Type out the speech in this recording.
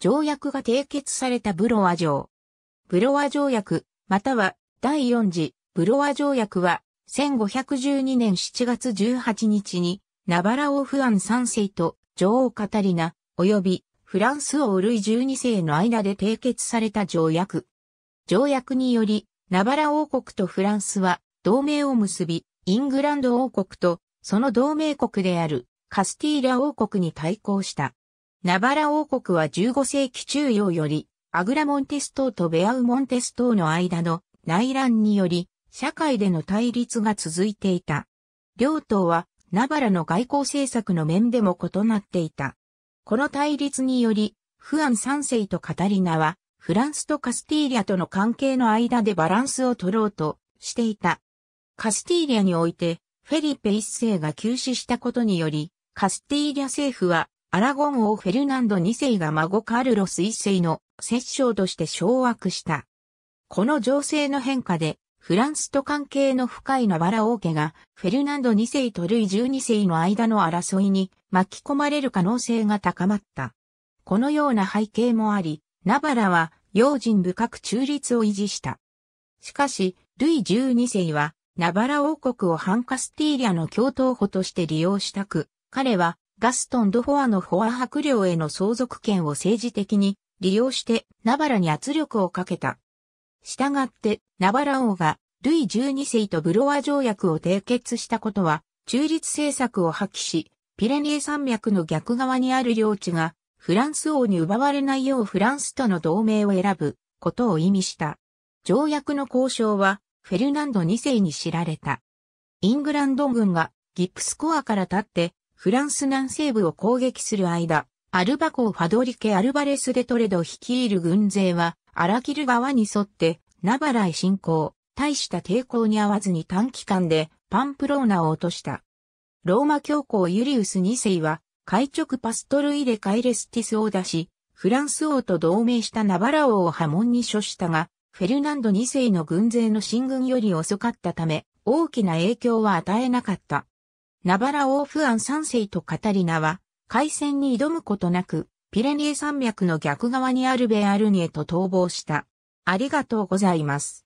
条約が締結されたブロワ条。ブロワ条約、または第4次ブロワ条約は、1512年7月18日に、ナバラオフアン3世と女王カタリナ、及びフランス王ルイ12世の間で締結された条約。条約により、ナバラ王国とフランスは同盟を結び、イングランド王国とその同盟国であるカスティーラ王国に対抗した。ナバラ王国は15世紀中央より、アグラモンテス島とベアウモンテス島の間の内乱により、社会での対立が続いていた。両党は、ナバラの外交政策の面でも異なっていた。この対立により、フアン三世とカタリナは、フランスとカスティーリアとの関係の間でバランスを取ろうとしていた。カスティーリアにおいて、フェリペ一世が急死したことにより、カスティーリア政府はアラゴン王フェルナンド2世が孫カルロス1世の摂政として掌握した。この情勢の変化で、フランスと関係の深いナバラ王家が、フェルナンド2世とルイ12世の間の争いに巻き込まれる可能性が高まった。このような背景もあり、ナバラは用心深く中立を維持した。しかし、ルイ12世は、ナバラ王国をハンカスティーリャの共闘補として利用したく、彼はガストン・ド・フォアのフォア白領への相続権を政治的に利用してナバラに圧力をかけた。したがって、ナバラ王がルイ12世とブロワ条約を締結したことは、中立政策を破棄し、ピレニー山脈の逆側にある領地が、フランス王に奪われないようフランスとの同盟を選ぶことを意味した。条約の交渉は、フェルナンド2世に知られた。イングランド軍がギプスコアから立ってフランス南西部を攻撃する間、アルバコファドリケ・アルバレス・デトレド率いる軍勢は、荒切る川に沿って、ナバラへ侵攻、大した抵抗に合わずに短期間で、パンプローナを落とした。ローマ教皇ユリウス2世は、海直パストルイレ・カイレスティスを出し、フランス王と同盟したナバラ王を破門に処したが、フェルナンド2世の軍勢の進軍より遅かったため、大きな影響は与えなかった。ナバラオーフアン三世とカタリナは、海戦に挑むことなく、ピレネー山脈の逆側にあるベアルニエと逃亡した。ありがとうございます。